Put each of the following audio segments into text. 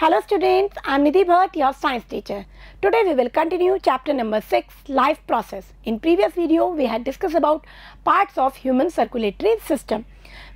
Hello students, I am Nidhi Bhatt, your science teacher. Today we will continue chapter number 6, life process. In previous video, we had discussed about parts of human circulatory system.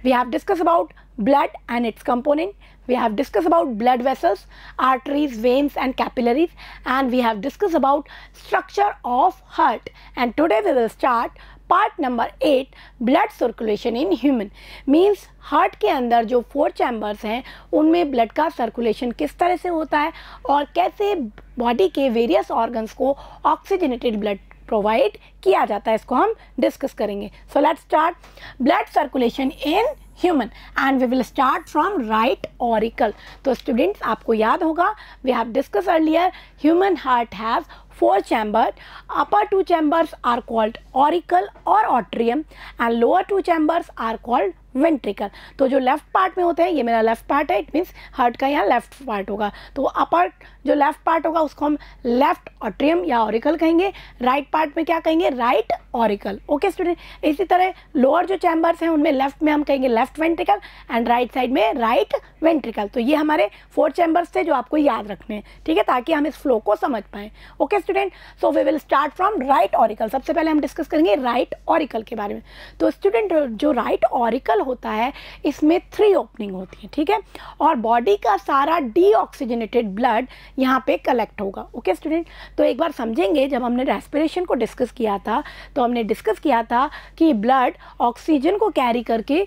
We have discussed about blood and its component. We have discussed about blood vessels, arteries, veins and capillaries. And we have discussed about structure of heart. And today we will start part number eight blood circulation in human means heart के अंदर जो four chambers हैं उनमें blood का circulation किस तरह से होता है और कैसे बॉडी के वेरियस ऑर्गन्स को ऑक्सीजनेटेड ब्लड प्रोवाइड किया जाता है इसको हम डिस्कस करेंगे so let start blood circulation in human and we will start from right auricle तो स्टूडेंट्स आपको याद होगा we have discuss earlier human heart has four chamber. Upper two chambers are called auricle और atrium and lower two chambers are called ventricle तो जो left part में होते हैं ये मेरा लेफ्ट पार्ट है इट मीन्स हार्ट का यहाँ लेफ्ट पार्ट होगा तो अपर जो लेफ्ट पार्ट होगा उसको हम लेफ्ट ऑट्रियम या ऑरिकल कहेंगे राइट right पार्ट में क्या कहेंगे राइट ऑरिकल ओके स्टूडेंट इसी तरह लोअर जो चैम्बर्स हैं उनमें लेफ्ट में हम कहेंगे left ventricle and right side में राइट right वेंट्रिकल तो ये हमारे फोर चैम्बर्स थे जो आपको याद रखने हैं ठीक है ताकि हम इस फ्लो को समझ पाएँ okay student so we will start from right auricle सबसे पहले हम डिस्कस करेंगे राइट right ऑरिकल के बारे में तो स्टूडेंट जो राइट right ऑरिकल होता है इसमें थ्री ओपनिंग होती है ठीक है और बॉडी का सारा डीऑक्सीजनेटेड ब्लड यहाँ पे कलेक्ट होगा ओके स्टूडेंट तो एक बार समझेंगे जब हमने रेस्पिरेशन को डिस्कस किया था तो हमने डिस्कस किया था कि ब्लड ऑक्सीजन को कैरी करके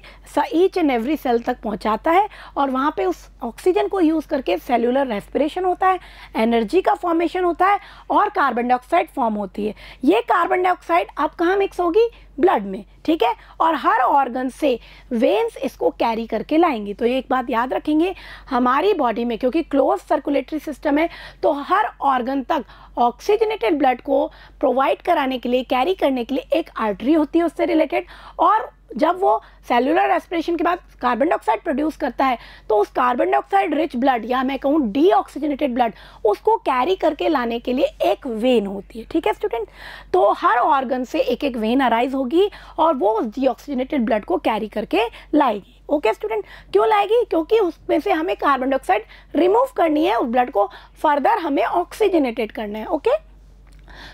ईच एंड एवरी सेल तक पहुँचाता है और वहाँ पर उस ऑक्सीजन को यूज़ करके सेलुलर रेस्पिरेशन होता है एनर्जी का फॉर्मेशन होता है और और कार्बन डाइऑक्साइड फॉर्म होती है ये कार्बन डाइऑक्साइड अब कहाँ मिक्स होगी ब्लड में ठीक है और हर ऑर्गन से वेन्स इसको कैरी करके लाएंगी तो एक बात याद रखेंगे हमारी बॉडी में क्योंकि क्लोज सर्कुलेटरी सिस्टम है तो हर ऑर्गन तक ऑक्सीजनेटेड ब्लड को प्रोवाइड कराने के लिए कैरी करने के लिए एक आर्टरी होती है उससे रिलेटेड और जब वो सेलुलर रेस्पिरेशन के बाद कार्बन डाइऑक्साइड प्रोड्यूस करता है तो उस कार्बन डाइऑक्साइड रिच ब्लड या मैं कहूँ डीऑक्सीजनेटेड ब्लड उसको कैरी करके लाने के लिए एक वेन होती है ठीक है स्टूडेंट तो हर ऑर्गन से एक एक वेन अराइज हो होगी और वो उस डिऑक्सीजनेटेड ब्लड को कैरी करके लाएगी ओके okay, स्टूडेंट क्यों लाएगी क्योंकि उसमें से हमें कार्बन डाइऑक्साइड रिमूव करनी है उस ब्लड को फर्दर हमें ऑक्सीजनेटेड करना है ओके okay?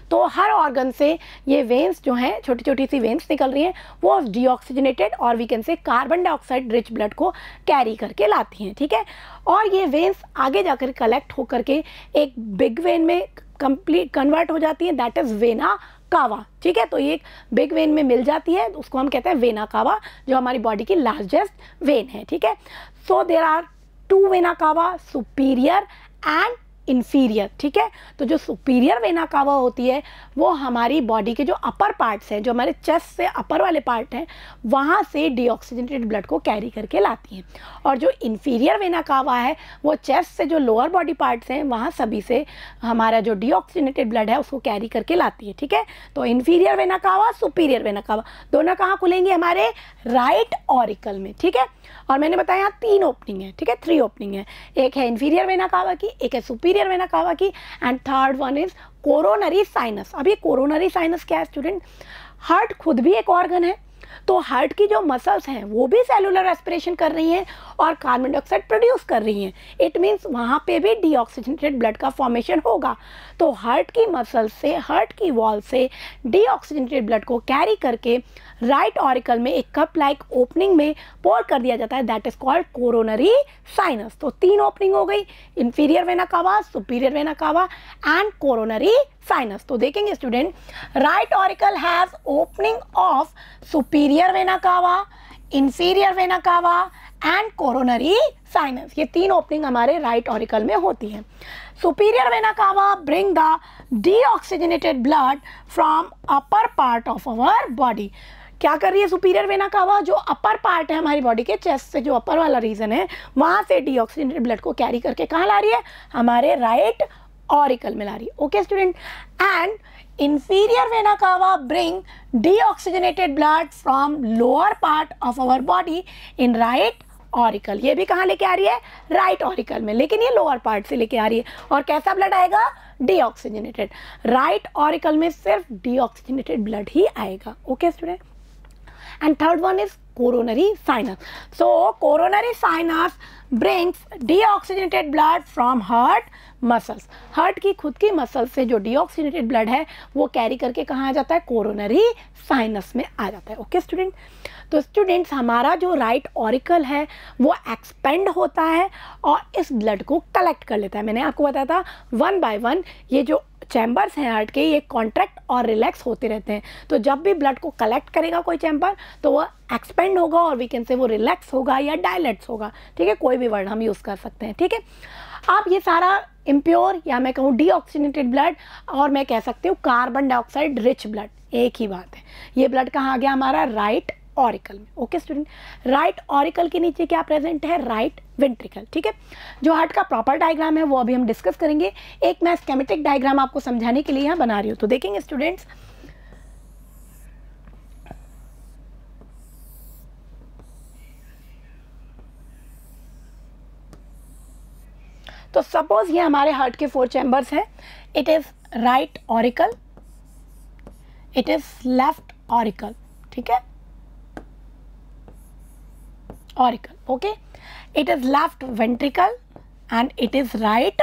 तो हर ऑर्गन से ये वेन्स जो हैं छोटी छोटी सी वेन्स निकल रही हैं वो डिऑक्सीजनेटेड और वी कैन से कार्बन डाइऑक्साइड रिच ब्लड को कैरी करके लाती हैं ठीक है और ये वेन्स आगे जाकर कलेक्ट होकर के एक बिग वेन में कंप्लीट कन्वर्ट हो जाती हैं दैट इज़ वेना कावा ठीक है तो ये बिग वेन में मिल जाती है उसको हम कहते हैं वेना कावा जो हमारी बॉडी की लार्जेस्ट वेन है ठीक है so there are two vena cava superior and inferior ठीक है तो जो सुपीरियर वेना कावा होती है वो हमारी बॉडी के जो अपर पार्ट्स हैं जो हमारे चेस्ट से अपर वाले पार्ट हैं वहाँ से डिऑक्सीजनेटेड ब्लड को कैरी करके लाती हैं और जो इन्फीरियर वेना कावा है वो चेस्ट से जो लोअर बॉडी पार्ट्स हैं वहाँ सभी से हमारा जो डिऑक्सीजनेटेड ब्लड है उसको कैरी करके लाती है ठीक है तो inferior vena cava superior vena cava दोनों कहाँ खुलेंगे हमारे राइट ऑरिकल में ठीक है और मैंने बताया तीन ओपनिंग है ठीक है थ्री ओपनिंग है एक है इन्फीरियर वेना कावा की एक है सुपीरियर क्लियर मैंने कहा कि and third one is coronary sinus अब ये कोरोनरी साइनस क्या है स्टूडेंट हार्ट खुद भी एक ऑर्गन है तो हार्ट की जो मसल्स हैं वो भी सेलुलर एस्पिरेशन कर रही हैं और कार्बन डाइऑक्साइड प्रोड्यूस कर रही हैं इट मीन्स वहाँ पे भी डीऑक्सीजनेटेड ब्लड का फॉर्मेशन होगा तो हार्ट की मसल्स से हार्ट की वॉल से डीऑक्सीजनेटेड ब्लड को कैरी करके राइट right ऑरिकल में एक कप लाइक ओपनिंग में पोर कर दिया जाता है that is called coronary sinus तो तीन ओपनिंग हो गई inferior vena cava superior vena cava and coronary sinus तो देखेंगे student right auricle has opening of superior vena cava inferior vena cava and coronary sinus ये तीन ओपनिंग हमारे right auricle में होती है superior vena cava bring the deoxygenated blood from upper part of our body क्या कर रही है सुपीरियर वेना कावा जो अपर पार्ट है हमारी बॉडी के चेस्ट से जो अपर वाला रीजन है वहाँ से डीऑक्सीजनेटेड ब्लड को कैरी करके कहाँ ला रही है हमारे right right auricle malariae. Okay student and inferior vena cava bring deoxygenated blood from lower part of our body in right auricle ये भी कहाँ लेके आ रही है राइट right ऑरिकल में लेकिन ये लोअर पार्ट से लेके आ रही है और कैसा ब्लड आएगा डीऑक्सीजनेटेड राइट ऑरिकल में सिर्फ डीऑक्सीजनेटेड ब्लड ही आएगा okay student and third one is coronary sinus so coronary sinus brings deoxygenated blood from heart muscles heart की खुद की मसल्स से जो डिऑक्सीनेटेड ब्लड है वो कैरी करके कहाँ आ जाता है कोरोनरी साइनस में आ जाता है ओके okay, स्टूडेंट तो स्टूडेंट्स हमारा जो राइट right ऑरिकल है वो एक्सपेंड होता है और इस ब्लड को कलेक्ट कर लेता है मैंने आपको बताया था वन बाय वन ये जो चैम्बर्स हैं हार्ट के ये कॉन्ट्रैक्ट और रिलैक्स होते रहते हैं तो जब भी ब्लड को कलेक्ट करेगा कोई चैम्बर तो वह एक्सपेंड होगा और वी कैन से वो रिलैक्स होगा या डायलेट्स होगा ठीक है कोई भी वर्ड हम यूज़ कर सकते हैं ठीक है आप ये सारा इम्प्योर या मैं कहूँ डीऑक्सीनेटेड ब्लड और मैं कह सकती हूँ कार्बन डाइऑक्साइड रिच ब्लड एक ही बात है ये ब्लड कहाँ आ गया हमारा राइट ऑरिकल में ओके स्टूडेंट राइट ऑरिकल के नीचे क्या प्रेजेंट है राइट right वेंट्रिकल ठीक है जो हार्ट का प्रॉपर डायग्राम है वो अभी हम डिस्कस करेंगे एक मैं स्केमेटिक डायग्राम आपको समझाने के लिए यहाँ बना रही हूँ तो देखेंगे स्टूडेंट्स तो सपोज ये हमारे हार्ट के फोर चैम्बर्स हैं it is right auricle it is left auricle ठीक है auricle okay it is left ventricle and it is right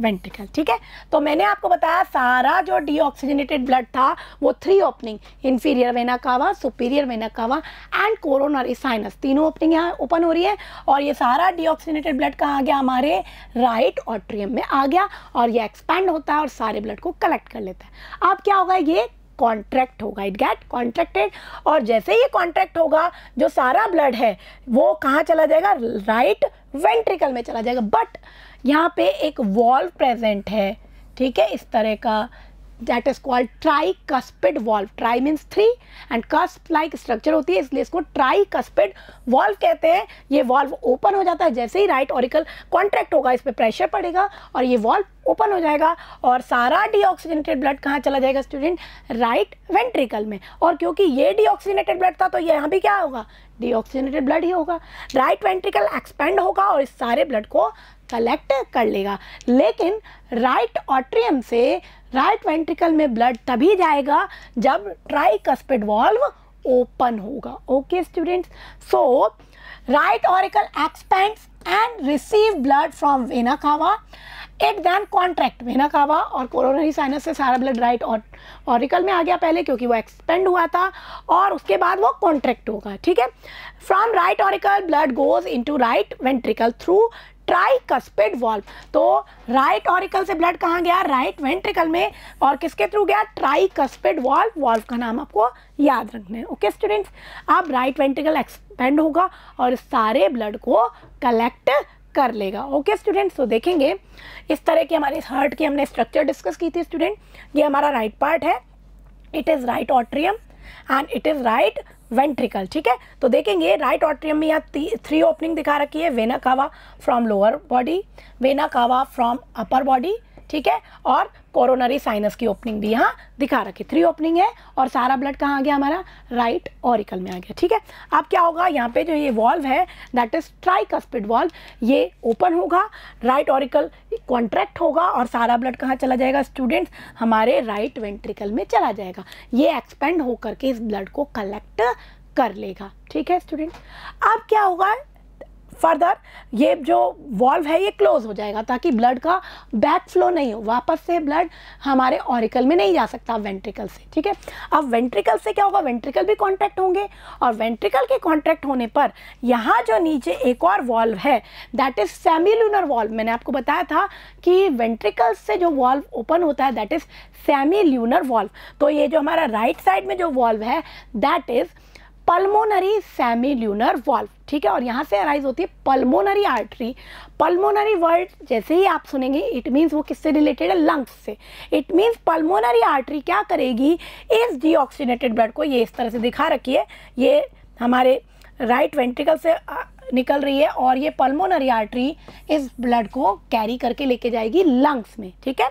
ventricle ठीक है तो मैंने आपको बताया सारा जो डीऑक्सीजनेटेड ब्लड था वो three opening inferior vena cava superior vena cava and coronary sinus तीनों ओपनिंग यहाँ ओपन हो रही है और ये सारा डीऑक्सीजनेटेड ब्लड कहाँ आ गया हमारे राइट ऑट्रियम में आ गया और ये एक्सपैंड होता है और सारे ब्लड को कलेक्ट कर लेता है अब क्या होगा ये कॉन्ट्रैक्ट होगा इट गेट कॉन्ट्रैक्टेड और जैसे ये कॉन्ट्रैक्ट होगा जो सारा ब्लड है वो कहाँ चला जाएगा राइट right वेंट्रिकल में चला जाएगा बट यहाँ पे एक वॉल्व प्रेजेंट है ठीक है इस तरह का that is called tricuspid valve tri means three and cusp like structure होती है इसलिए इसको ट्राई कस्पिड वॉल्व कहते हैं ये वॉल्व ओपन हो जाता है जैसे ही राइट ऑरिकल कॉन्ट्रैक्ट होगा इस पर प्रेशर पड़ेगा और ये वॉल्व ओपन हो जाएगा और सारा डीऑक्सीजनेटेड ब्लड कहाँ चला जाएगा स्टूडेंट राइट वेंट्रिकल में और क्योंकि ये डीऑक्सीजनेटेड ब्लड था तो ये यहाँ भी क्या होगा डीऑक्सीजनेटेड ब्लड ही होगा राइट वेंट्रिकल एक्सपेंड होगा और इस सारे ब्लड को कलेक्ट कर लेगा लेकिन राइट ऑट्रियम से राइट वेंट्रिकल में ब्लड तभी जाएगा जब ट्राइकस्पिड वॉल्व ओपन होगा okay students so right auricle expands and receive blood from vena cava it then contract vena cava और कोरोनरी साइनस से सारा ब्लड राइट ऑरिकल में आ गया पहले क्योंकि वो एक्सपेंड हुआ था और उसके बाद वो कॉन्ट्रैक्ट होगा ठीक है from right auricle blood goes into right ventricle through tricuspid valve तो राइट ऑरिकल से ब्लड कहाँ गया राइट वेंट्रिकल में और किसके थ्रू गया ट्राइकस्पिड वॉल्व वॉल्व का नाम आपको याद रखना है ओके स्टूडेंट्स अब राइट वेंट्रिकल एक्सपेंड होगा और सारे ब्लड को कलेक्ट कर लेगा ओके स्टूडेंट तो देखेंगे इस तरह के हमारे हार्ट की हमने स्ट्रक्चर डिस्कस की थी स्टूडेंट ये हमारा राइट right पार्ट है it is right atrium and it is right ventricle ठीक है तो देखेंगे राइट ऑट्रियम में यहाँ थ्री ओपनिंग दिखा रखी है vena cava from lower body vena cava from upper body ठीक है और कोरोनरी साइनस की ओपनिंग भी यहाँ दिखा रखी थ्री ओपनिंग है और सारा ब्लड कहाँ आ गया हमारा राइट ऑरिकल में आ गया ठीक है अब क्या होगा यहाँ पे जो ये वॉल्व है दैट इज ट्राइकस्पिड वॉल्व ये ओपन होगा राइट ऑरिकल कॉन्ट्रैक्ट होगा और सारा ब्लड कहाँ चला जाएगा स्टूडेंट्स हमारे राइट वेंट्रिकल में चला जाएगा ये एक्सपेंड होकर के इस ब्लड को कलेक्ट कर लेगा ठीक है स्टूडेंट अब क्या होगा फर्दर ये जो वॉल्व है ये क्लोज हो जाएगा ताकि ब्लड का बैक फ्लो नहीं हो वापस से ब्लड हमारे ऑरिकल में नहीं जा सकता वेंट्रिकल से ठीक है अब वेंट्रिकल से क्या होगा वेंट्रिकल भी कॉन्टैक्ट होंगे और वेंट्रिकल के कॉन्टैक्ट होने पर यहाँ जो नीचे एक और वॉल्व है दैट इज सेमीलूनर वॉल्व मैंने आपको बताया था कि वेंट्रिकल से जो वॉल्व ओपन होता है दैट इज सेमी वॉल्व तो ये जो हमारा राइट right साइड में जो वॉल्व है that is pulmonary semilunar valve ठीक है और यहाँ से अराइज होती है पल्मोनरी आर्टरी पल्मोनरी वर्ड जैसे ही आप सुनेंगे इट मीन्स वो किससे रिलेटेड है लंग्स से इट मीन्स पल्मोनरी आर्टरी क्या करेगी इस डीऑक्सीनेटेड ब्लड को ये इस तरह से दिखा रखी है ये हमारे राइट वेंट्रिकल से निकल रही है और ये पल्मोनरी आर्टरी इस ब्लड को कैरी करके लेके जाएगी लंग्स में ठीक है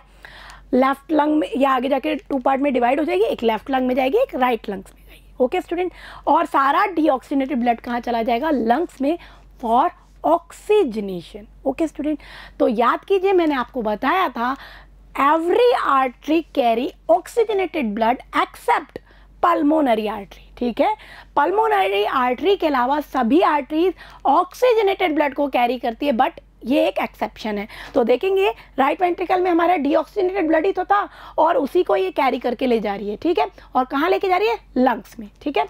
लेफ्ट लंग में या आगे जाके टू पार्ट में डिवाइड हो जाएगी एक लेफ्ट लंग में जाएगी एक right right lungs okay student और सारा डीऑक्सीनेटेड ब्लड कहाँ चला जाएगा लंग्स में फॉर ऑक्सीजनेशन ओके स्टूडेंट तो याद कीजिए मैंने आपको बताया था every artery carry oxygenated blood except pulmonary artery ठीक है पल्मोनरी आर्टरी के अलावा सभी आर्टरीज ऑक्सीजनेटेड ब्लड को कैरी करती है बट ये एक एक्सेप्शन है तो देखेंगे राइट वेंट्रिकल में हमारा डीऑक्सीजनेटेड ब्लड ही तो था और उसी को ये कैरी करके ले जा रही है ठीक है और कहाँ लेके जा रही है लंग्स में ठीक है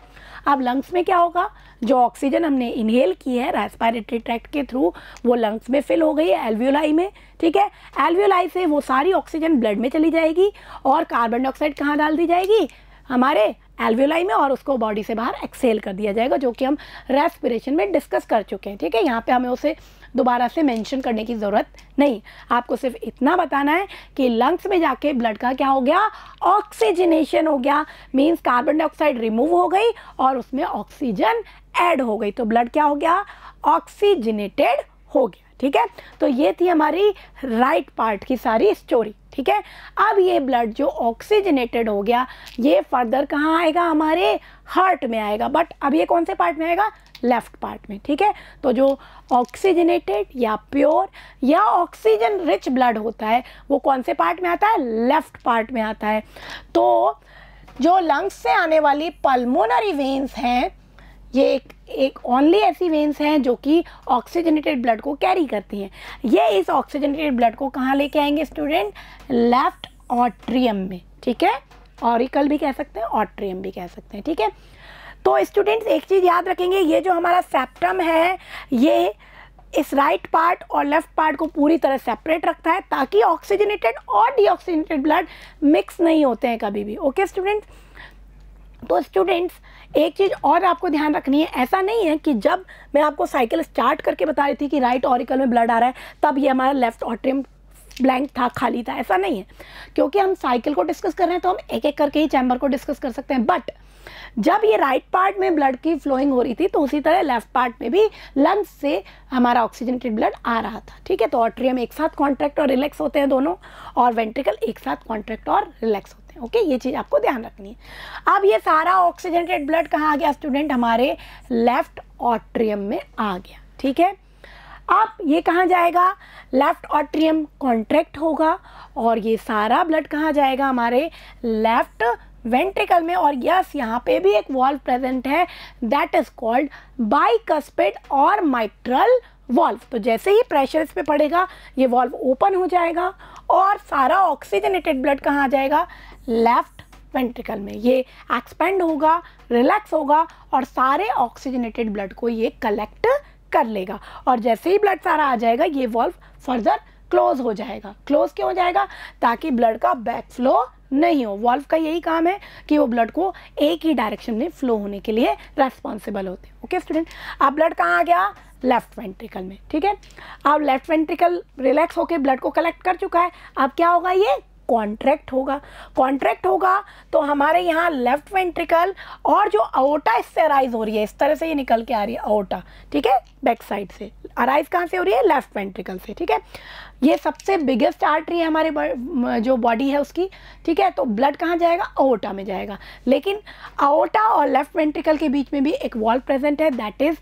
अब लंग्स में क्या होगा जो ऑक्सीजन हमने इनहेल की है रेस्पायरेटरी ट्रैक्ट के थ्रू वो लंग्स में फिल हो गई है एल्वियोलाई में ठीक है एल्वियोलाई से वो सारी ऑक्सीजन ब्लड में चली जाएगी और कार्बन डाइऑक्साइड कहाँ डाल दी जाएगी हमारे एल्वियोलाई में और उसको बॉडी से बाहर एक्सेल कर दिया जाएगा जो कि हम रेस्पिरेशन में डिस्कस कर चुके हैं ठीक है यहाँ पे हमें उसे दोबारा से मेंशन करने की ज़रूरत नहीं आपको सिर्फ इतना बताना है कि लंग्स में जाके ब्लड का क्या हो गया ऑक्सीजनेशन हो गया मींस कार्बन डाइऑक्साइड रिमूव हो गई और उसमें ऑक्सीजन ऐड हो गई तो ब्लड क्या हो गया ऑक्सीजनेटेड हो गया ठीक है तो ये थी हमारी राइट पार्ट की सारी स्टोरी ठीक है अब ये ब्लड जो ऑक्सीजनेटेड हो गया ये फर्दर कहाँ आएगा हमारे हार्ट में आएगा बट अब ये कौन से पार्ट में आएगा लेफ्ट पार्ट में ठीक है तो जो ऑक्सीजनेटेड या प्योर या ऑक्सीजन रिच ब्लड होता है वो कौन से पार्ट में आता है लेफ्ट पार्ट में आता है तो जो लंग्स से आने वाली पल्मोनरी वेन्स हैं ये एक एक ओनली ऐसी वेंस हैं जो कि ऑक्सीजनेटेड ब्लड को कैरी करती हैं ये इस ऑक्सीजनेटेड ब्लड को कहाँ लेके आएंगे स्टूडेंट लेफ्ट ऑट्रियम में ठीक है ऑरिकल भी कह सकते हैं ऑट्रियम भी कह सकते हैं ठीक है तो स्टूडेंट्स एक चीज़ याद रखेंगे ये जो हमारा सेप्टम है ये इस राइट right पार्ट और लेफ्ट पार्ट को पूरी तरह सेपरेट रखता है ताकि ऑक्सीजनेटेड और डीऑक्सीजनेटेड ब्लड मिक्स नहीं होते हैं कभी भी ओके स्टूडेंट्स तो स्टूडेंट्स एक चीज़ और आपको ध्यान रखनी है ऐसा नहीं है कि जब मैं आपको साइकिल स्टार्ट करके बता रही थी कि राइट ऑरिकल में ब्लड आ रहा है तब ये हमारा लेफ्ट ऑट्रियम ब्लैंक था खाली था ऐसा नहीं है क्योंकि हम साइकिल को डिस्कस कर रहे हैं तो हम एक एक करके ही चैम्बर को डिस्कस कर सकते हैं बट जब ये राइट पार्ट में ब्लड की फ्लोइंग हो रही थी तो उसी तरह लेफ्ट पार्ट में भी लंग्स से हमारा ऑक्सीजनेटेड ब्लड आ रहा था ठीक है तो ऑट्रियम एक साथ कॉन्ट्रैक्ट और रिलैक्स होते हैं दोनों और वेंट्रिकल एक साथ कॉन्ट्रैक्ट और रिलैक्स होते हैं है ओके ये चीज़ आपको ध्यान रखनी है अब ये सारा ऑक्सीजनेटेड ब्लड कहाँ आ गया स्टूडेंट हमारे लेफ्ट ऑट्रियम में आ गया ठीक है अब ये कहाँ जाएगा लेफ्ट ऑट्रियम कॉन्ट्रैक्ट होगा और ये सारा ब्लड कहाँ जाएगा हमारे लेफ्ट वेंट्रिकल में और यस यहाँ पे भी एक वॉल्व प्रेजेंट है दैट इज कॉल्ड बाइकस्पेड और माइट्रल वॉल्व तो जैसे ही प्रेशर इस पर पड़ेगा ये वॉल्व ओपन हो जाएगा और सारा ऑक्सीजनेटेड ब्लड कहाँ आ जाएगा लेफ्ट वेंट्रिकल में ये एक्सपेंड होगा रिलैक्स होगा और सारे ऑक्सीजनेटेड ब्लड को ये कलेक्ट कर लेगा और जैसे ही ब्लड सारा आ जाएगा ये वॉल्व फर्दर क्लोज हो जाएगा क्लोज क्यों हो जाएगा ताकि ब्लड का बैक फ्लो नहीं हो वॉल्व का यही काम है कि वो ब्लड को एक ही डायरेक्शन में फ्लो होने के लिए रेस्पॉन्सिबल होते हैं ओके स्टूडेंट अब ब्लड कहाँ आ गया लेफ्ट वेंट्रिकल में ठीक है अब लेफ्ट वेंट्रिकल रिलैक्स होकर ब्लड को कलेक्ट कर चुका है अब क्या होगा ये कॉन्ट्रैक्ट होगा कॉन्ट्रैक्ट होगा तो हमारे यहाँ लेफ्ट वेंट्रिकल और जो अओटा इससे अराइज हो रही है इस तरह से ये निकल के आ रही है अओटा ठीक है बैक साइड से अराइज कहाँ से हो रही है लेफ्ट वेंट्रिकल से ठीक है ये सबसे बिगेस्ट आर्टरी है हमारे जो बॉडी है उसकी ठीक है तो ब्लड कहाँ जाएगा अओटा में जाएगा लेकिन अओटा और लेफ्ट वेंट्रिकल के बीच में भी एक वॉल्व प्रेजेंट है that is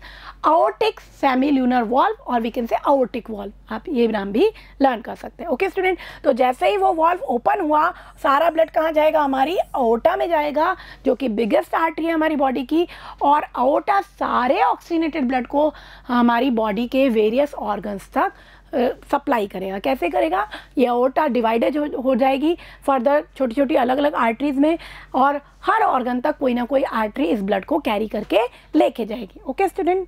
aortic semi lunar valve और we can say aortic valve आप ये नाम भी लर्न कर सकते हैं ओके स्टूडेंट तो जैसे ही वो वॉल्व ओपन हुआ सारा ब्लड कहाँ जाएगा हमारी अओटा में जाएगा जो कि बिगेस्ट आर्टरी है हमारी बॉडी की और अओटा सारे ऑक्सीनेटेड ब्लड को हमारी बॉडी के वेरियस ऑर्गन्स तक सप्लाई करेगा कैसे करेगा ये ओटा डिवाइडेज हो, हो जाएगी फर्दर छोटी छोटी अलग अलग आर्टरीज में और हर ऑर्गन तक कोई ना कोई आर्टरी इस ब्लड को कैरी करके लेके जाएगी ओके स्टूडेंट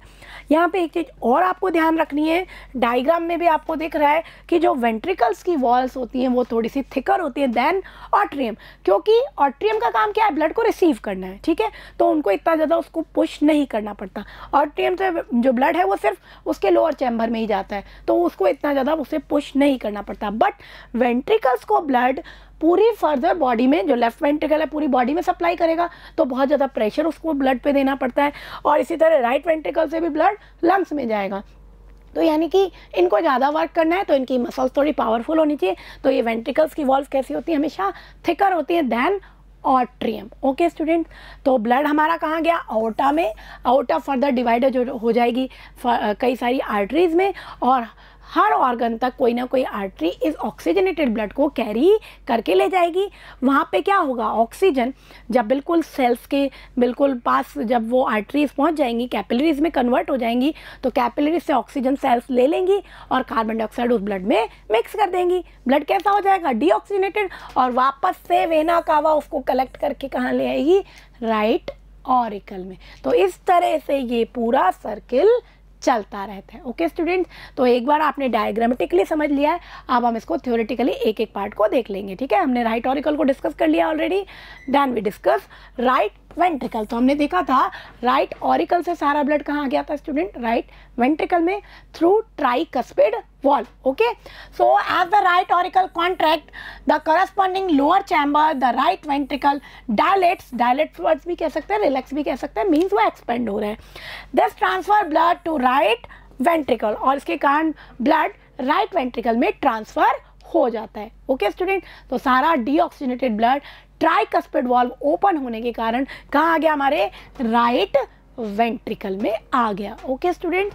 यहाँ पे एक चीज़ और आपको ध्यान रखनी है डायग्राम में भी आपको दिख रहा है कि जो वेंट्रिकल्स की वॉल्स होती हैं वो थोड़ी सी थिकर होती हैं देन ऑट्रियम क्योंकि ऑट्रियम का काम क्या है ब्लड को रिसीव करना है ठीक है तो उनको इतना ज़्यादा उसको पुश नहीं करना पड़ता ऑट्रियम से जो ब्लड है वो सिर्फ उसके लोअर चैम्बर में ही जाता है तो उसको इतना ज़्यादा उसे पुश नहीं करना पड़ता बट वेंट्रिकल्स को ब्लड पूरी फर्दर बॉडी में जो लेफ्ट वेंटिकल है पूरी बॉडी में सप्लाई करेगा तो बहुत ज़्यादा प्रेशर उसको ब्लड पे देना पड़ता है और इसी तरह राइट वेंटिकल से भी ब्लड लंग्स में जाएगा तो यानी कि इनको ज़्यादा वर्क करना है तो इनकी मसल्स थोड़ी पावरफुल होनी चाहिए तो ये वेंटिकल्स की वॉल्व कैसी होती है हमेशा थिकर होती है दैन ऑट्रियम ओके स्टूडेंट तो ब्लड हमारा कहाँ गया आउटा में आउटा फर्दर डिवाइडर जो हो जाएगी कई सारी आर्टरीज में और हर ऑर्गन तक कोई ना कोई आर्टरी इस ऑक्सीजनेटेड ब्लड को कैरी करके ले जाएगी वहाँ पे क्या होगा ऑक्सीजन जब बिल्कुल सेल्स के बिल्कुल पास जब वो आर्टरीज पहुँच जाएंगी कैपिलरीज में कन्वर्ट हो जाएंगी तो कैपिलरीज से ऑक्सीजन सेल्स ले लेंगी और कार्बन डाइऑक्साइड उस ब्लड में मिक्स कर देंगी ब्लड कैसा हो जाएगा डीऑक्सीजनेटेड और वापस से वेना कावा उसको कलेक्ट करके कहाँ ले आएगी राइट right ऑरिकल में तो इस तरह से ये पूरा सर्किल चलता रहता है ओके स्टूडेंट्स तो एक बार आपने डायग्रामेटिकली समझ लिया है अब हम इसको थ्योरेटिकली एक एक पार्ट को देख लेंगे ठीक है हमने राइट ऑरिकल को डिस्कस कर लिया already then we discuss right ventricle तो हमने देखा था राइट ऑरिकल से सारा ब्लड कहाँ आ गया था स्टूडेंट राइट वेंट्रिकल में through tricuspid valve okay so as the right auricle contract the corresponding lower chamber the right ventricle dilates dilates words भी कह सकते हैं रिलैक्स भी कह सकते हैं मीन्स वो एक्सपेंड हो रहे हैं this transfer blood to right ventricle और इसके कारण ब्लड राइट वेंट्रिकल में ट्रांसफर हो जाता है ओके okay, स्टूडेंट तो सारा डी ब्लड ट्राइकस्पिड वॉल्व ओपन होने के कारण कहाँ आ गया हमारे राइट वेंट्रिकल में आ गया okay student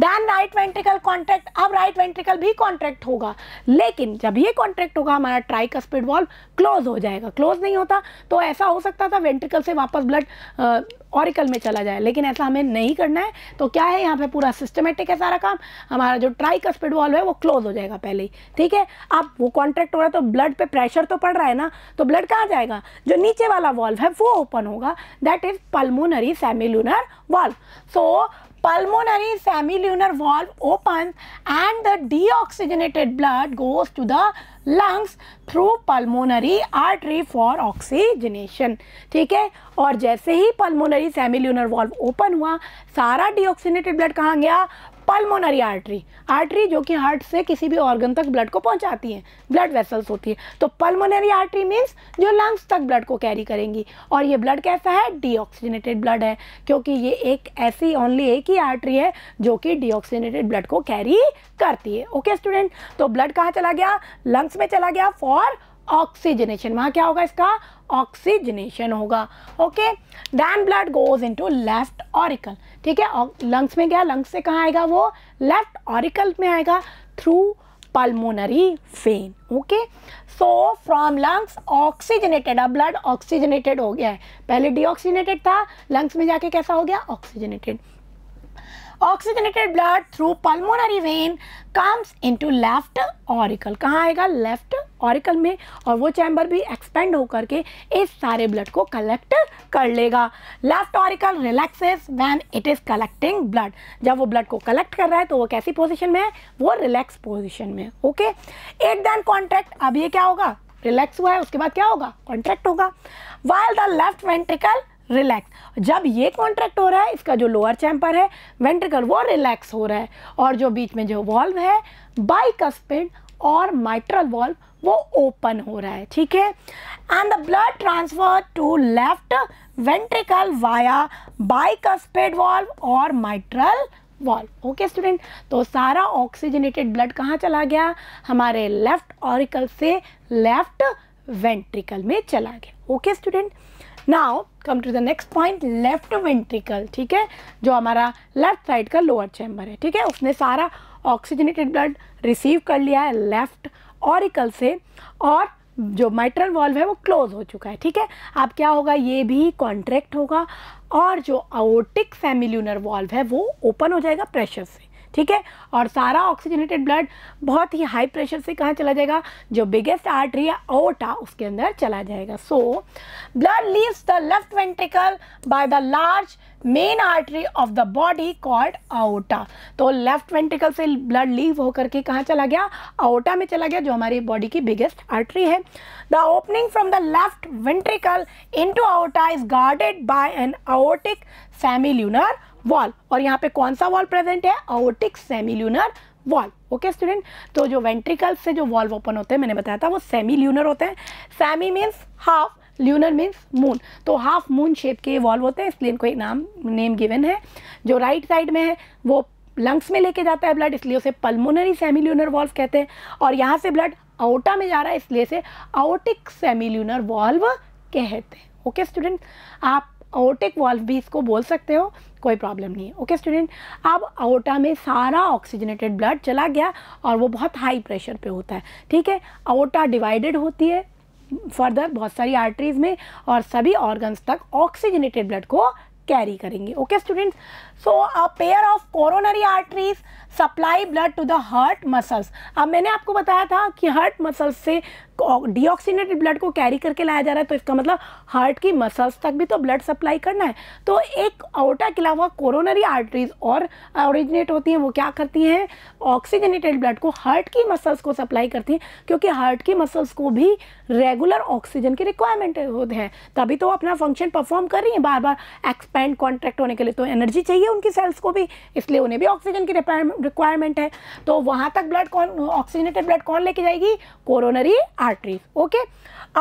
then right ventricle contract अब राइट वेंट्रिकल भी कॉन्ट्रैक्ट होगा लेकिन जब ये कॉन्ट्रैक्ट होगा हमारा ट्राई का स्पीड वॉल्व क्लोज हो जाएगा क्लोज नहीं होता तो ऐसा हो सकता था वेंट्रिकल से वापस ब्लड ऑरिकल में चला जाए लेकिन ऐसा हमें नहीं करना है तो क्या है यहाँ पे पूरा सिस्टमेटिक है सारा काम हमारा जो ट्राई का स्पीड वॉल्व है वो क्लोज हो जाएगा पहले ही ठीक है अब वो कॉन्ट्रैक्ट हो रहा है तो ब्लड पे प्रेशर तो पड़ रहा है ना तो ब्लड कहाँ जाएगा जो नीचे वाला वॉल्व है वो ओपन होगा that is pulmonary semilunar valve so pulmonary semilunar valve opens and the deoxygenated blood goes to the lungs through pulmonary artery for oxygenation ठीक है और जैसे ही pulmonary semilunar valve open हुआ सारा deoxygenated blood कहाँ गया पल्मोनरी आर्टरी आर्टरी जो कि हार्ट से किसी भी ऑर्गन तक ब्लड को पहुंचाती है ब्लड वेसल्स होती है तो पल्मोनरी आर्टरी मीन्स जो लंग्स तक ब्लड को कैरी करेंगी और ये ब्लड कैसा है डीऑक्सीजनेटेड ब्लड है क्योंकि ये एक ऐसी ओनली एक ही आर्टरी है जो कि डीऑक्सीजनेटेड ब्लड को कैरी करती है ओके स्टूडेंट तो ब्लड कहाँ चला गया लंग्स में चला गया फॉर ऑक्सीजनेशन वहाँ क्या होगा इसका ऑक्सीजनेशन होगा okay then blood goes in left auricle ठीक है लंग्स में गया लंग्स से कहाँ आएगा वो लेफ्ट ऑरिकल में आएगा through pulmonary vein okay so from lungs oxygenated अब ब्लड ऑक्सीजनेटेड हो गया है पहले डिऑक्सीजनेटेड था लंग्स में जाके कैसा हो गया oxygenated oxygenated blood through pulmonary vein comes into left auricle कहाँ आएगा लेफ्ट ऑरिकल में और वो चैम्बर भी एक्सपेंड होकर के इस सारे ब्लड को कलेक्ट कर लेगा left auricle relaxes when it is collecting blood जब वो ब्लड को कलेक्ट कर रहा है तो वो कैसी पोजिशन में है वो रिलैक्स पोजिशन में ओके एक दैन कॉन्ट्रैक्ट अब ये क्या होगा रिलैक्स हुआ है उसके बाद क्या होगा कॉन्ट्रैक्ट होगा while the left ventricle relax जब ये कॉन्ट्रैक्ट हो रहा है इसका जो लोअर चैम्पर है वेंट्रिकल वो रिलैक्स हो रहा है और जो बीच में जो वॉल्व है बाइकस्पिड और माइट्रल वॉल्व वो ओपन हो रहा है ठीक है and the blood transfer to left ventricle via bicuspid valve और माइट्रल वॉल्व ओके स्टूडेंट तो सारा ऑक्सीजनेटेड ब्लड कहाँ चला गया हमारे लेफ्ट ऑरिकल से लेफ्ट वेंट्रिकल में चला गया okay student now come to the next point left ventricle ठीक है जो हमारा लेफ्ट साइड का लोअर चैम्बर है ठीक है उसने सारा ऑक्सीजनेटेड ब्लड रिसीव कर लिया है लेफ्ट ऑरिकल से और जो माइट्रल वॉल्व है वो क्लोज हो चुका है ठीक है अब क्या होगा ये भी कॉन्ट्रैक्ट होगा और जो आओटिक फैमिल्यूनर वॉल्व है वो ओपन हो जाएगा प्रेशर से ठीक है और सारा ऑक्सीजनेटेड ब्लड बहुत ही हाई प्रेशर से कहाँ चला जाएगा जो बिगेस्ट आर्टरी है ओटा उसके अंदर चला जाएगा so blood leaves the left ventricle by the large main artery of the body called aorta तो लेफ्ट वेंटिकल से ब्लड लीव होकर के कहाँ चला गया अओटा में चला गया जो हमारी बॉडी की बिगेस्ट आर्टरी है the opening from the left ventricle to aorta is guarded by an aortic semilunar valve और यहाँ पे कौन सा वॉल प्रेजेंट है aortic semilunar valve okay student तो जो वेंट्रिकल से जो वॉल्व ओपन होते हैं मैंने बताया था वो सेमी ल्यूनर होते हैं semi means half lunar means moon तो हाफ मून शेप के वॉल्व होते हैं इसलिए इनको एक नाम नेम गिवन है जो राइट साइड में है वो लंग्स में लेके जाता है ब्लड इसलिए उसे पल्मोनरी सेमी ल्यूनर वॉल्व कहते हैं और यहाँ से ब्लड आउटा में जा रहा है इसलिए से आउटिक सेमी ल्यूनर वॉल्व कहते हैं ओके स्टूडेंट आप ओटिक वॉल्व भी इसको बोल सकते हो कोई प्रॉब्लम नहीं है ओके स्टूडेंट अब ओटा में सारा ऑक्सीजनेटेड ब्लड चला गया और वो बहुत हाई प्रेशर पे होता है ठीक है ओटा डिवाइडेड होती है फर्दर बहुत सारी आर्टरीज में और सभी ऑर्गन्स तक ऑक्सीजनेटेड ब्लड को कैरी करेंगे okay students so a pair of coronary arteries supply blood to the heart muscles अब मैंने आपको बताया था कि हार्ट मसल्स से डिऑक्सीनेटेड ब्लड को कैरी करके लाया जा रहा है तो इसका मतलब हार्ट की मसल्स तक भी तो ब्लड सप्लाई करना है तो एक ओटा के अलावा कोरोनरी आर्टरीज और ओरिजिनेट होती हैं वो क्या करती हैं ऑक्सीजनेटेड ब्लड को हार्ट की मसल्स को सप्लाई करती हैं क्योंकि हार्ट की मसल्स को भी रेगुलर ऑक्सीजन की रिक्वायरमेंट होते हैं तभी तो अपना फंक्शन परफॉर्म कर रही हैं बार बार एक्सपैंड कॉन्ट्रैक्ट होने के लिए तो एनर्जी चाहिए उनकी सेल्स को भी इसलिए उन्हें भी ऑक्सीजन की रिक्वायरमेंट है तो वहाँ तक ब्लड कौन ऑक्सीजनेटेड ब्लड कौन लेके जाएगी coronary art arteries okay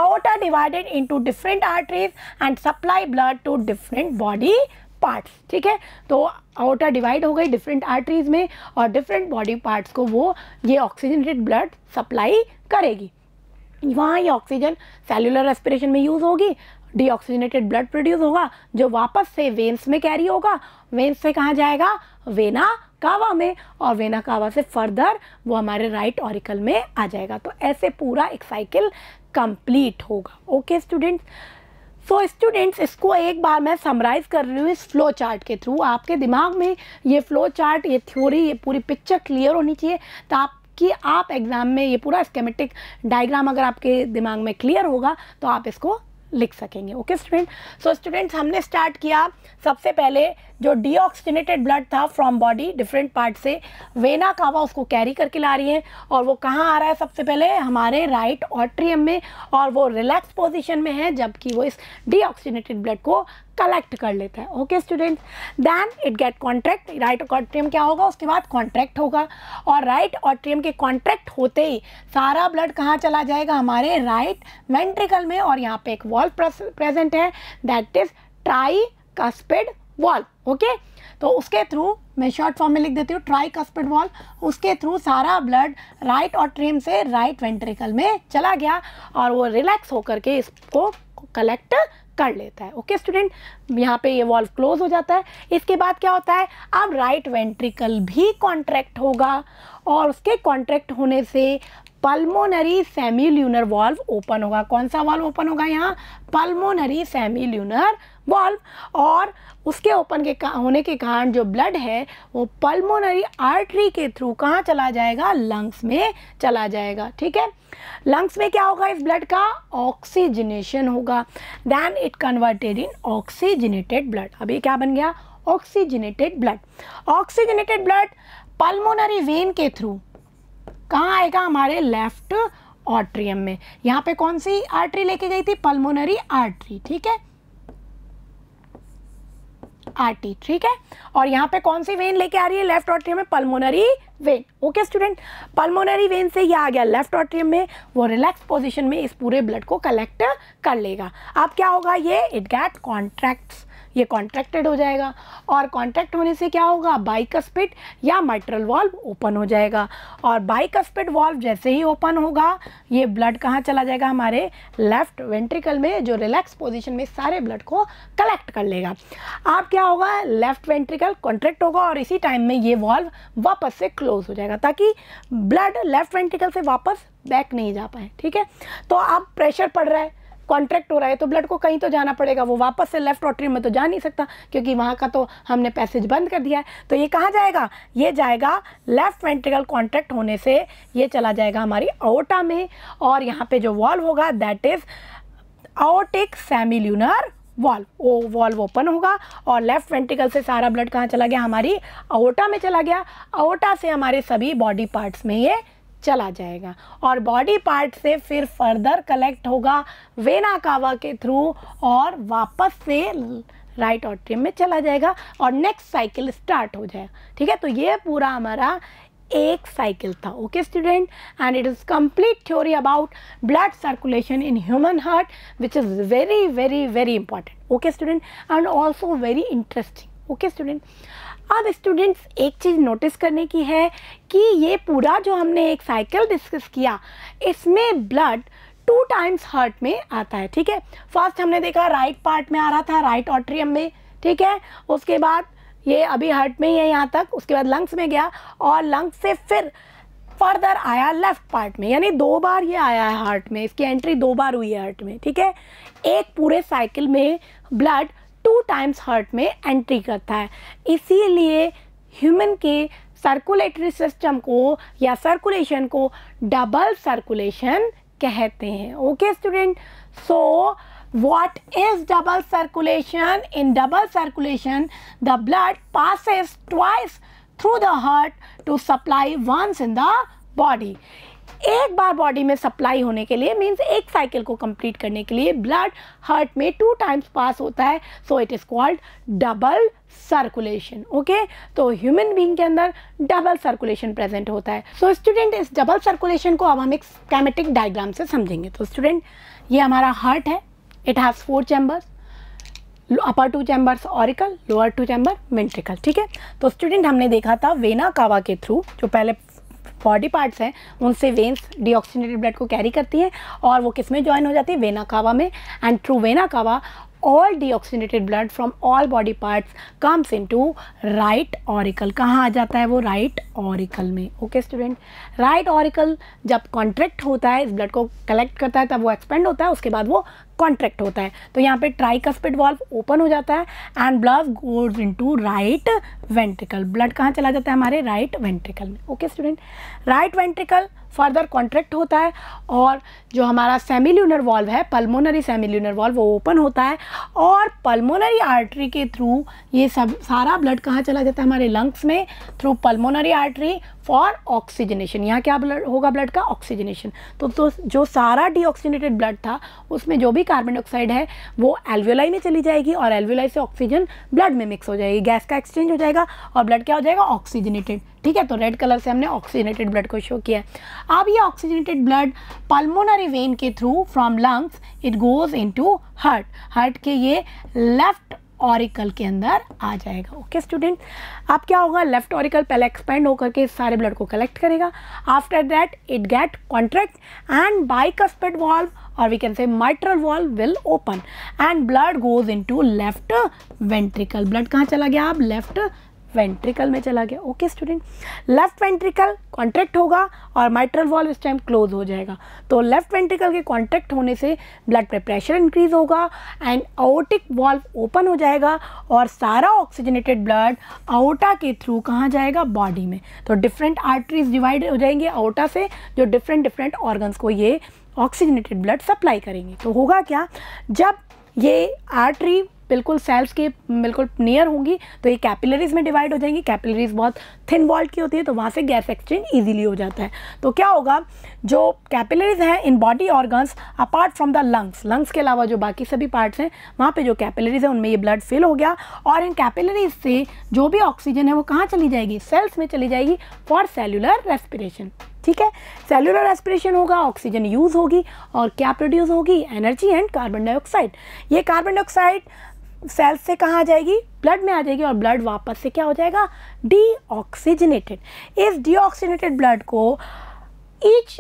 aorta divided into different arteries and supply blood to different body parts ठीक है तो आउटर डिवाइड हो गई डिफरेंट आर्टरीज में और डिफरेंट बॉडी पार्ट्स को वो ये ऑक्सीजनेटेड ब्लड सप्लाई करेगी वहाँ ये ऑक्सीजन सेलुलर रेस्पिरेशन में यूज़ होगी डीऑक्सीजनेटेड ब्लड प्रोड्यूस होगा जो वापस से वेन्स में कैरी होगा वेन्स से कहाँ जाएगा वेना कावा में और वेना कावा से फर्दर वो हमारे राइट ऑरिकल में आ जाएगा तो ऐसे पूरा एक साइकिल कंप्लीट होगा ओके स्टूडेंट्स सो स्टूडेंट्स इसको एक बार मैं समराइज़ कर रही हूँ इस फ्लो चार्ट के थ्रू आपके दिमाग में ये फ्लो चार्ट ये थ्योरी ये पूरी पिक्चर क्लियर होनी चाहिए तो आप कि आप एग्ज़ाम में ये पूरा स्केमेटिक डायग्राम अगर आपके दिमाग में क्लियर होगा तो आप इसको लिख सकेंगे ओके स्टूडेंट सो स्टूडेंट्स हमने स्टार्ट किया सबसे पहले जो डीऑक्सीनेटेड ब्लड था फ्रॉम बॉडी डिफरेंट पार्ट से वेना कावा उसको कैरी करके ला रही है और वो कहाँ आ रहा है सबसे पहले हमारे राइट ऑट्रियम में और वो रिलैक्स पोजिशन में है जबकि वो इस डीऑक्सीनेटेड ब्लड को कलेक्ट कर लेता है okay students then it get contract right atrium क्या होगा उसके बाद कॉन्ट्रैक्ट होगा और राइट ऑट्रियम के कॉन्ट्रैक्ट होते ही सारा ब्लड कहाँ चला जाएगा हमारे राइट right वेंट्रिकल में और यहाँ पे एक वॉल्व प्रेजेंट है that is tricuspid valve okay तो उसके थ्रू मैं शॉर्ट फॉर्म में लिख देती हूँ ट्राई कस्पिड वॉल उसके थ्रू सारा ब्लड राइट और ट्रेम से राइट वेंट्रिकल में चला गया और वो रिलैक्स होकर के इसको कलेक्ट कर लेता है ओके स्टूडेंट यहाँ पे ये वॉल्व क्लोज हो जाता है इसके बाद क्या होता है अब राइट वेंट्रिकल भी कॉन्ट्रैक्ट होगा और उसके कॉन्ट्रैक्ट होने से pulmonary semi lunar valve open होगा कौन सा वॉल्व ओपन होगा यहाँ पल्मोनरी सेमी ल्यूनर वॉल्व और उसके ओपन के होने के कारण जो ब्लड है वो पल्मोनरी आर्टरी के थ्रू कहाँ चला जाएगा लंग्स में चला जाएगा ठीक है लंग्स में क्या होगा इस ब्लड का ऑक्सीजनेशन होगा then it converted in oxygenated blood अभी क्या बन गया oxygenated blood oxygenated blood pulmonary vein के थ्रू कहाँ आएगा हमारे लेफ्ट ऑट्रियम में यहाँ पे कौन सी आर्टरी लेके गई थी पल्मोनरी आर्टरी ठीक है आरटी ठीक है और यहाँ पे कौन सी वेन लेके आ रही है लेफ्ट ऑट्रियम में pulmonary vein okay student pulmonary vein से ये आ गया लेफ्ट ऑट्रियम में वो रिलैक्स पोजिशन में इस पूरे ब्लड को कलेक्ट कर लेगा अब क्या होगा ये इट गैट कॉन्ट्रैक्ट्स ये कॉन्ट्रैक्टेड हो जाएगा और कॉन्ट्रैक्ट होने से क्या होगा बाइकस्पिट या माइट्रल वॉल्व ओपन हो जाएगा और बाइकस्पिट वॉल्व जैसे ही ओपन होगा ये ब्लड कहाँ चला जाएगा हमारे लेफ्ट वेंट्रिकल में जो रिलैक्स पोजिशन में सारे ब्लड को कलेक्ट कर लेगा आप क्या होगा लेफ्ट वेंट्रिकल कॉन्ट्रैक्ट होगा और इसी टाइम में ये वॉल्व वापस से क्लोज हो जाएगा ताकि ब्लड लेफ्ट वेंट्रिकल से वापस बैक नहीं जा पाए ठीक है तो अब प्रेशर पड़ रहा है कॉन्ट्रैक्ट हो रहा है तो ब्लड को कहीं तो जाना पड़ेगा वो वापस से लेफ्ट रोटरी में तो जा नहीं सकता क्योंकि वहाँ का तो हमने पैसेज बंद कर दिया है तो ये कहाँ जाएगा ये जाएगा लेफ्ट वेंट्रिकल कॉन्ट्रैक्ट होने से ये चला जाएगा हमारी ओटा में और यहाँ पे जो वॉल्व होगा that is aortic semilunar valve वो वॉल्व ओपन होगा और लेफ्ट वेंटिकल से सारा ब्लड कहाँ चला गया हमारी अओटा में चला गया अओटा से हमारे सभी बॉडी पार्ट्स में ये चला जाएगा और बॉडी पार्ट से फिर फर्दर कलेक्ट होगा वेना कावा के थ्रू और वापस से राइट ऑट्रियम में चला जाएगा और नेक्स्ट साइकिल स्टार्ट हो जाएगा ठीक है तो ये पूरा हमारा एक साइकिल था okay student and it is complete theory about blood circulation in human heart which is very very very important okay student and also very interesting okay student अब स्टूडेंट्स एक चीज़ नोटिस करने की है कि ये पूरा जो हमने एक साइकिल डिस्कस किया इसमें ब्लड टू टाइम्स हार्ट में आता है ठीक है फर्स्ट हमने देखा राइट पार्ट में आ रहा था राइट ऑट्रियम में ठीक है उसके बाद ये अभी हार्ट में ही है यहाँ तक उसके बाद लंग्स में गया और लंग्स से फिर फर्दर आया लेफ्ट पार्ट में यानी दो बार ये आया है हार्ट में इसकी एंट्री दो बार हुई है हार्ट में ठीक है एक पूरे साइकिल में ब्लड टू टाइम्स हार्ट में एंट्री करता है इसीलिए ह्यूमन के सर्कुलेटरी सिस्टम को या सर्कुलेशन को डबल सर्कुलेशन कहते हैं okay student so what is double circulation in double circulation the blood passes twice through the heart to supply once in the body एक बार बॉडी में सप्लाई होने के लिए मीन्स एक साइकिल को कंप्लीट करने के लिए ब्लड हार्ट में टू टाइम्स पास होता है so it is called double circulation okay तो ह्यूमन बींग के अंदर डबल सर्कुलेशन प्रेजेंट होता है सो so, स्टूडेंट इस डबल सर्कुलेशन को अब हम एक स्कैमेटिक डायग्राम से समझेंगे तो स्टूडेंट ये हमारा हार्ट है it has four chambers upper two chambers auricle lower two chamber ventricle ठीक है तो स्टूडेंट हमने देखा था वेना कावा के थ्रू जो पहले बॉडी पार्ट्स हैं उनसे वेन्स डिऑक्सीनेटेड ब्लड को कैरी करती है और वो किस में ज्वाइन हो जाती है वेना कावा में and through vena cava all oxygenated blood from all body parts comes into right auricle कहाँ आ जाता है वो राइट ऑरिकल में ओके स्टूडेंट राइट ऑरिकल जब कॉन्ट्रैक्ट होता है इस ब्लड को कलेक्ट करता है तब वो एक्सपेंड होता है उसके बाद वो कॉन्ट्रैक्ट होता है तो यहाँ पे ट्राइकस्पिड वॉल्व ओपन हो जाता है and blood goes into right ventricle blood कहाँ चला जाता है हमारे राइट वेंट्रिकल में okay student right ventricle further contract होता है और जो हमारा सेमिल्यूनर वॉल्व है पल्मोनरी सेमिल्यूनर वॉल्व वो ओपन होता है और पल्मोनरी आर्टरी के थ्रू ये सब सारा ब्लड कहाँ चला जाता है हमारे लंग्स में through pulmonary artery for oxygenation यहाँ क्या ब्लड होगा ब्लड का ऑक्सीजनेशन तो, तो जो सारा डीऑक्सीजनेटेड ब्लड था उसमें जो भी कार्बन डाइऑक्साइड है वो एल्वियोलाई में चली जाएगी और एल्वियोलाई से ऑक्सीजन ब्लड में मिक्स हो जाएगी गैस का एक्सचेंज हो जाएगा और ब्लड क्या हो जाएगा ऑक्सीजनेटेड ठीक है तो रेड कलर से हमने ऑक्सीजनेटेड ब्लड को शो किया अब ये ऑक्सीजनेटेड ब्लड पल्मोनरी वेन के through from lungs it goes into heart heart के ये लेफ्ट ऑरिकल के अंदर आ जाएगा ओके स्टूडेंट अब क्या होगा लेफ्ट ऑरिकल पहले एक्सपेंड होकर के सारे ब्लड को कलेक्ट करेगा after that it get contract and bicuspid valve और we can say mitral valve will open and blood goes into left ventricle blood कहाँ चला गया आप लेफ्ट वेंट्रिकल में चला गया okay student left ventricle contract होगा और माइट्रल वॉल इस टाइम क्लोज हो जाएगा तो लेफ्ट वेंट्रिकल के कॉन्ट्रैक्ट होने से ब्लड प्रेशर इंक्रीज होगा एंड आउटिक वॉल्व ओपन हो जाएगा और सारा ऑक्सीजनेटेड ब्लड आउटा के थ्रू कहाँ जाएगा बॉडी में तो डिफरेंट आर्टरीज डिवाइड हो जाएंगे आउटा से जो डिफरेंट डिफरेंट ऑर्गन्स को ये ऑक्सीजनेटेड ब्लड सप्लाई करेंगे तो होगा क्या जब ये आर्टरी बिल्कुल सेल्स के बिल्कुल नियर होंगी तो ये कैपिलरीज में डिवाइड हो जाएंगी कैपिलरीज बहुत थिन वॉल्ड की होती है तो वहाँ से गैस एक्सचेंज ईजिली हो जाता है तो क्या होगा जो कैपिलरीज हैं in body organs apart from the lungs lungs के अलावा जो बाकी सभी पार्ट्स हैं वहाँ पर जो कैपिलरीज है उनमें ये ब्लड फिल हो गया और इन कैपिलरीज से जो भी ऑक्सीजन है वो कहाँ चली जाएगी सेल्स में चली जाएगी फॉर सेलुलर रेस्पिरेशन ठीक है सेलुलर रेस्पिरेशन होगा ऑक्सीजन यूज़ होगी और क्या प्रोड्यूस होगी एनर्जी एंड कार्बन डाइऑक्साइड ये कार्बन डाइऑक्साइड सेल्स से कहाँ आ जाएगी ब्लड में आ जाएगी और ब्लड वापस से क्या हो जाएगा डीऑक्सीजनेटेड इस डीऑक्सीजनेटेड ब्लड को ईच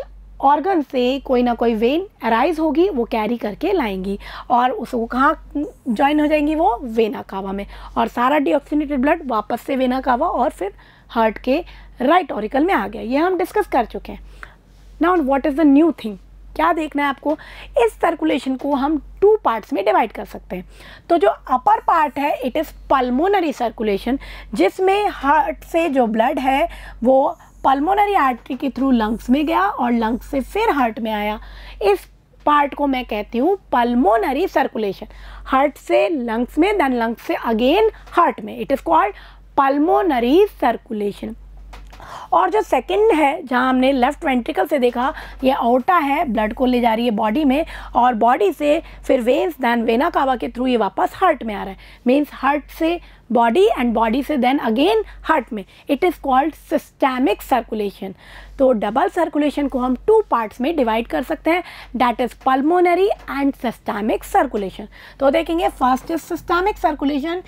ऑर्गन से कोई ना कोई वेन अराइज होगी वो कैरी करके लाएंगी और उसको कहाँ ज्वाइन हो जाएंगी वो वेना कावा में और सारा डीऑक्सीनेटेड ब्लड वापस से वेना कावा और फिर हार्ट के राइट right ऑरिकल में आ गया ये हम डिस्कस कर चुके हैं now what is the new thing क्या देखना है आपको इस सर्कुलेशन को हम टू पार्ट्स में डिवाइड कर सकते हैं तो जो अपर पार्ट है इट इज़ पल्मोनरी सर्कुलेशन जिसमें हार्ट से जो ब्लड है वो पल्मोनरी आर्टरी के थ्रू लंग्स में गया और लंग्स से फिर हार्ट में आया इस पार्ट को मैं कहती हूँ पल्मोनरी सर्कुलेशन हार्ट से लंग्स में देन लंग्स से अगेन हार्ट में it is called pulmonary circulation और जो सेकंड है जहां हमने लेफ्ट वेंट्रिकल से देखा ये ओटा है ब्लड को ले जा रही है बॉडी में और बॉडी से फिर वेन्स दैन वेना कावा के थ्रू ये वापस हार्ट में आ रहा है मीन्स हार्ट से बॉडी एंड बॉडी से देन अगेन हार्ट में it is called systemic circulation तो डबल सर्कुलेशन को हम टू पार्ट्स में डिवाइड कर सकते हैं that is pulmonary and systemic circulation तो देखेंगे first is systemic circulation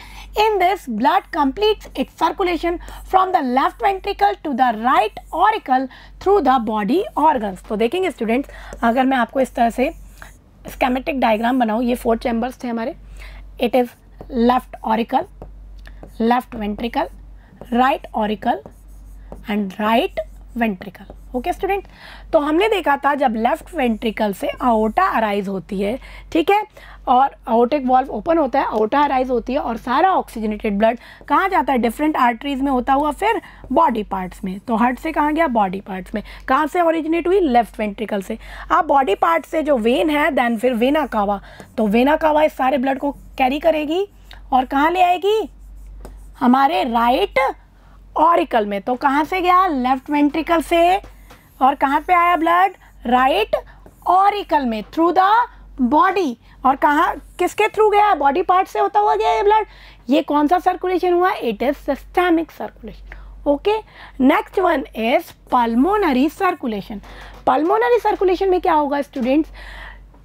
in this blood completes its circulation from the left ventricle to the right auricle through the body organs तो देखेंगे students अगर मैं आपको इस तरह से स्केमेटिक डायग्राम बनाऊँ ये फोर चैम्बर्स थे हमारे it is left auricle left ventricle, right auricle and right ventricle. Okay okay, student तो हमने देखा था जब लेफ्ट वेंट्रिकल से आओटा अराइज होती है ठीक है और आउटिक वॉल्व ओपन होता है आउटा अराइज होती है और सारा ऑक्सीजनेटेड ब्लड कहाँ जाता है डिफरेंट आर्टरीज में होता हुआ फिर बॉडी पार्ट्स में तो हार्ट से कहाँ गया बॉडी पार्ट्स में कहाँ से ओरिजिनेट हुई लेफ्ट वेंट्रिकल से अब बॉडी पार्ट से जो वेन है देन फिर वेना कावा तो वेना कावा इस सारे ब्लड को कैरी करेगी और कहाँ ले आएगी हमारे राइट ऑरिकल में तो कहाँ से गया लेफ्ट वेंट्रिकल से और कहाँ पे आया ब्लड राइट ऑरिकल में थ्रू द बॉडी और कहाँ किसके थ्रू गया बॉडी पार्ट से होता हुआ गया ये ब्लड ये कौन सा सर्कुलेशन हुआ it is systemic circulation okay next one is pulmonary circulation pulmonary circulation में क्या होगा स्टूडेंट्स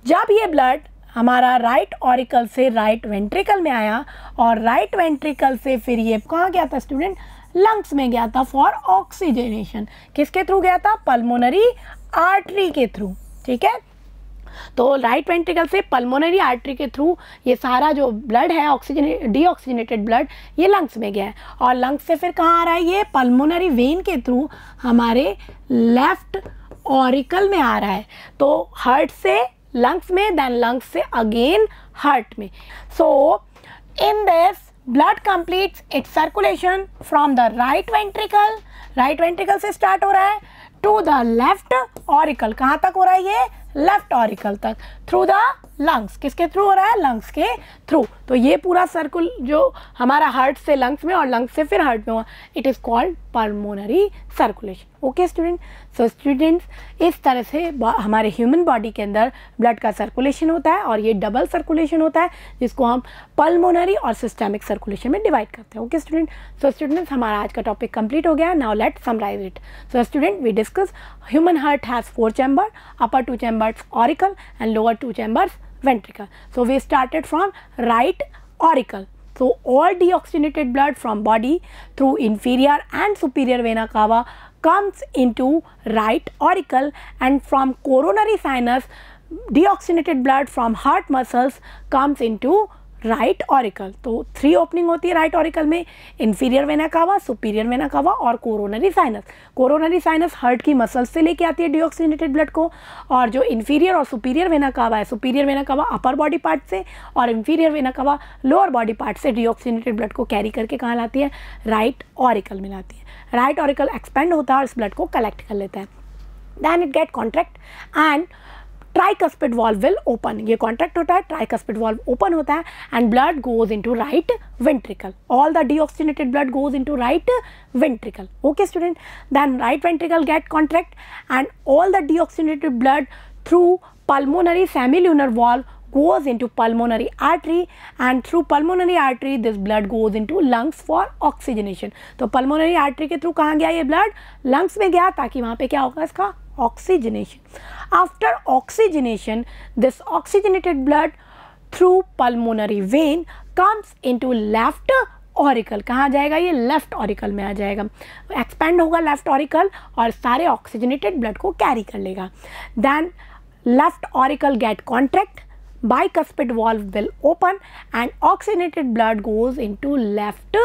जब ये ब्लड हमारा राइट ऑरिकल से राइट वेंट्रिकल में आया और राइट वेंट्रिकल से फिर ये कहाँ गया था स्टूडेंट लंग्स में गया था फॉर ऑक्सीजनेशन किसके थ्रू गया था पल्मोनरी आर्टरी के थ्रू ठीक है तो राइट वेंट्रिकल से पल्मोनरी आर्टरी के थ्रू ये सारा जो ब्लड है ऑक्सीजन डीऑक्सीजनेटेड ब्लड ये लंग्स में गया है और लंग्स से फिर कहाँ आ रहा है ये पल्मोनरी वेन के थ्रू हमारे लेफ्ट ऑरिकल में आ रहा है तो हार्ट से lungs mein then lungs se again heart mein so in this blood completes its circulation from the right ventricle right ventricle se start ho raha hai to the left auricle kahan tak ho raha hai ye left auricle तक through the lungs किसके through हो रहा है lungs के through तो ये पूरा circle जो हमारा हार्ट से लंग्स में और लंग्स से फिर हार्ट में हुआ it is called pulmonary circulation okay student so students इस तरह से हमारे ह्यूमन बॉडी के अंदर ब्लड का सर्कुलेशन होता है और ये डबल सर्कुलेशन होता है जिसको हम पल्मोनरी और सिस्टेमिक सर्कुलेशन में डिवाइड करते हैं ओके स्टूडेंट सो स्टूडेंट्स हमारा आज का टॉपिक कंप्लीट हो गया now let summarise it so student we discuss human heart has four chamber upper two chambers auricle and lower two chambers ventricle. So, we started from right auricle. So, all deoxygenated blood from body through inferior and superior vena cava comes into right auricle and from coronary sinus deoxygenated blood from heart muscles comes into right auricle तो three opening होती है right auricle में inferior vena cava superior vena cava और coronary sinus coronary sinus heart की muscles से लेके आती है डिऑक्सीनेटेड ब्लड को और जो इन्फीरियर और सुपीरियर वेना कावा है सुपीरियर वेना कावा अपर बॉडी पार्ट से और inferior vena cava lower body part से डिऑक्सीनेटेड ब्लड को कैरी करके कहाँ लाती है राइट ऑरिकल में लाती है राइट ऑरिकल एक्सपेंड होता है और इस ब्लड को कलेक्ट कर लेता है then it get contract and tricuspid valve will open ये कॉन्ट्रैक्ट होता है ट्राइकस्पिड वॉल्व ओपन होता है and blood goes into right ventricle all the deoxygenated blood goes into right ventricle okay student then right ventricle get contract and all the deoxygenated blood through pulmonary semilunar valve goes into pulmonary artery and through pulmonary artery this blood goes into lungs for oxygenation तो so, artery के through कहाँ गया ये blood lungs में गया ताकि वहाँ पर क्या होगा इसका oxygenation. After oxygenation, this oxygenated blood through pulmonary vein comes into left auricle कहाँ जाएगा ये लेफ्ट ऑरिकल में आ जाएगा एक्सपेंड होगा लेफ्ट ऑरिकल और सारे ऑक्सीजनेटेड ब्लड को कैरी कर लेगा then left auricle get contract bicuspid valve will open and oxygenated blood goes into left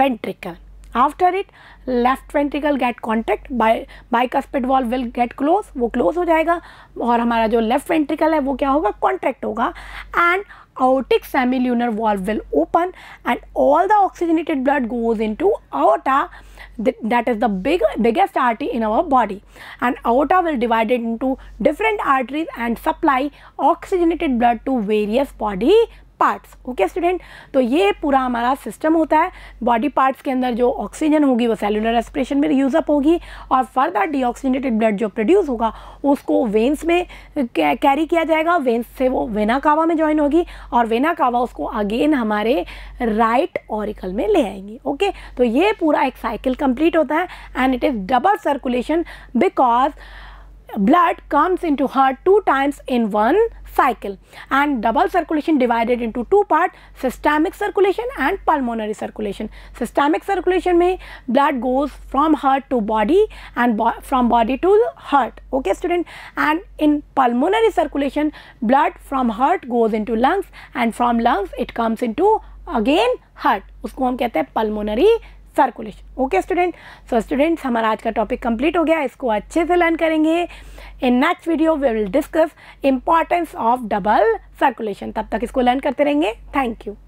ventricle after it left ventricle get contact by bicuspid valve will get close वो close हो जाएगा और हमारा जो left ventricle है वो क्या होगा कॉन्ट्रैक्ट होगा and aortic semilunar valve will open and all the oxygenated blood goes into aorta that is the big biggest artery in our body and aorta will divide it into different arteries and supply oxygenated blood to various body parts okay student तो ये पूरा हमारा system होता है body parts के अंदर जो oxygen होगी वो सेलुलर एस्परेशन में यूज़अप होगी और फर्दर डीऑक्सीजनेटेड ब्लड जो प्रोड्यूस होगा उसको वेंस में कैरी किया जाएगा वेंस से वो वेना कावा में ज्वाइन होगी और वेना कावा उसको अगेन हमारे राइट ऑरिकल में ले आएंगी ओके तो ये पूरा एक साइकिल कंप्लीट होता है and it is double circulation because blood comes into heart two times in one cycle and double circulation divided into two part systemic circulation and pulmonary circulation systemic circulation mein blood goes from heart to body and bo from body to heart okay student and in pulmonary circulation blood from heart goes into lungs and from lungs it comes into again heart usko hum kehte hain pulmonary circulation okay student so students हमारा आज का topic complete हो गया इसको अच्छे से learn करेंगे in next video we will discuss importance of double circulation तब तक इसको लर्न करते रहेंगे थैंक यू